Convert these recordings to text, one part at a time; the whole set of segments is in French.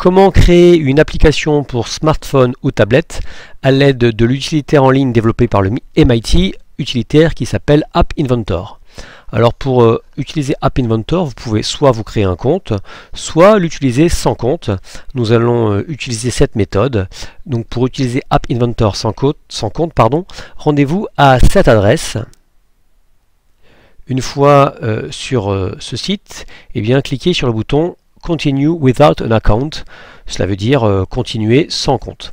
Comment créer une application pour smartphone ou tablette à l'aide de l'utilitaire en ligne développé par le MIT, utilitaire qui s'appelle App Inventor. Alors pour euh, utiliser App Inventor, vous pouvez soit vous créer un compte, soit l'utiliser sans compte. Nous allons euh, utiliser cette méthode. Donc pour utiliser App Inventor sans, sans compte, pardon, rendez-vous à cette adresse. Une fois euh, sur ce site, et eh bien cliquez sur le bouton continue without an account. Cela veut dire euh, continuer sans compte.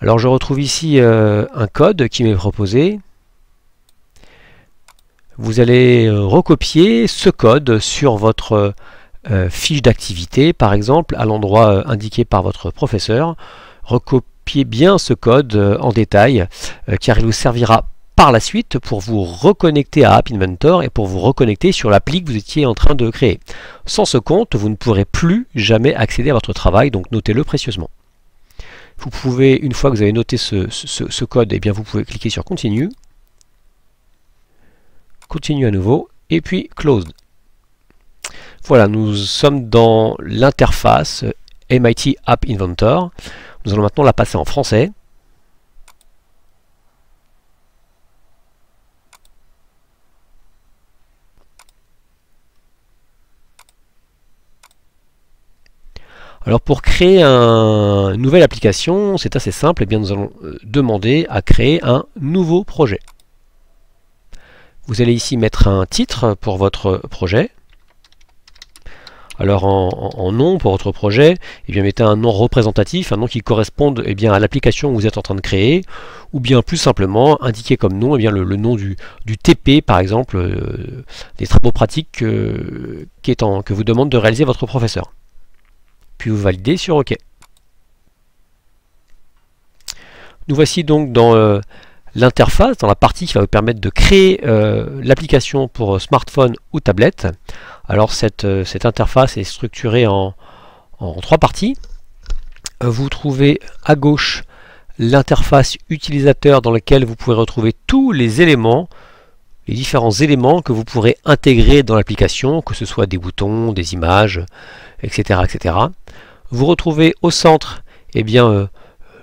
Alors je retrouve ici euh, un code qui m'est proposé. Vous allez euh, recopier ce code sur votre fiche d'activité, par exemple, à l'endroit indiqué par votre professeur. Recopiez bien ce code en détail, car il vous servira par la suite pour vous reconnecter à App Inventor et pour vous reconnecter sur l'appli que vous étiez en train de créer. Sans ce compte, vous ne pourrez plus jamais accéder à votre travail, donc notez-le précieusement. Vous pouvez, une fois que vous avez noté ce, code, eh bien vous pouvez cliquer sur Continue. Continue à nouveau, et puis Close. Voilà, nous sommes dans l'interface MIT App Inventor. Nous allons maintenant la passer en français. Alors pour créer une nouvelle application, c'est assez simple, et eh bien nous allons euh, demander à créer un nouveau projet. Vous allez ici mettre un titre pour votre projet. Alors en, nom pour votre projet, eh bien mettez un nom représentatif, un nom qui corresponde eh bien, à l'application que vous êtes en train de créer, ou bien plus simplement indiquer comme nom bien, le, nom du, TP par exemple, euh, des travaux pratiques euh, que vous demande de réaliser votre professeur vous validez sur OK. Nous voici donc dans euh, l'interface, dans la partie qui va vous permettre de créer euh, l'application pour euh, smartphone ou tablette. Alors cette, cette interface est structurée en, en trois parties. Vous trouvez à gauche l'interface utilisateur dans laquelle vous pouvez retrouver tous les éléments les différents éléments que vous pourrez intégrer dans l'application, que ce soit des boutons, des images, etc. etc. Vous retrouvez au centre eh bien, euh,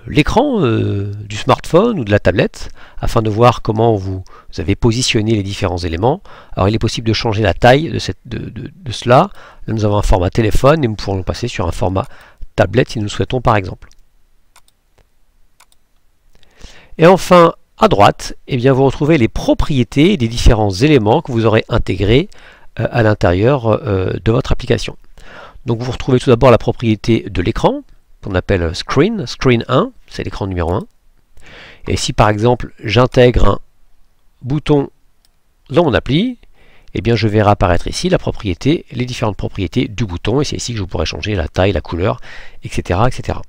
l'écran euh, du smartphone ou de la tablette afin de voir comment vous, avez positionné les différents éléments. Alors il est possible de changer la taille de, cette, de, cela. nous avons un format téléphone et nous pourrons passer sur un format tablette si nous le souhaitons par exemple. Et enfin, à droite, eh bien, vous retrouvez les propriétés des différents éléments que vous aurez intégrés euh, à l'intérieur euh, de votre application. Donc vous retrouvez tout d'abord la propriété de l'écran, qu'on appelle screen, screen 1, c'est l'écran numéro 1. Et si par exemple j'intègre un bouton dans mon appli, eh bien je verrai apparaître ici la propriété, les différentes propriétés du bouton, et c'est ici que je pourrai changer la taille, la couleur, etc. etc.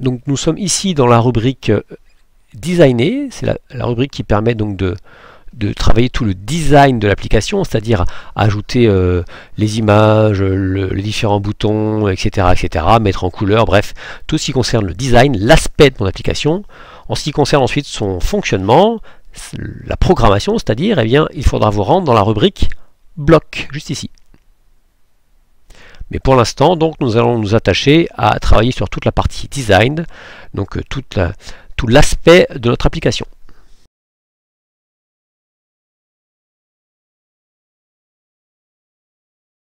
Donc nous sommes ici dans la rubrique euh, designer, c'est la, rubrique qui permet donc de, de travailler tout le design de l'application, c'est-à-dire ajouter euh, les images, les différents boutons, etc., etc., mettre en couleur, bref, tout ce qui concerne le design, l'aspect de mon application. En ce qui concerne ensuite son fonctionnement, la programmation, c'est-à-dire, eh bien, il faudra vous rendre dans la rubrique bloc, juste ici. Mais pour l'instant, donc, nous allons nous attacher à travailler sur toute la partie design, donc euh, toute la, tout l'aspect de notre application.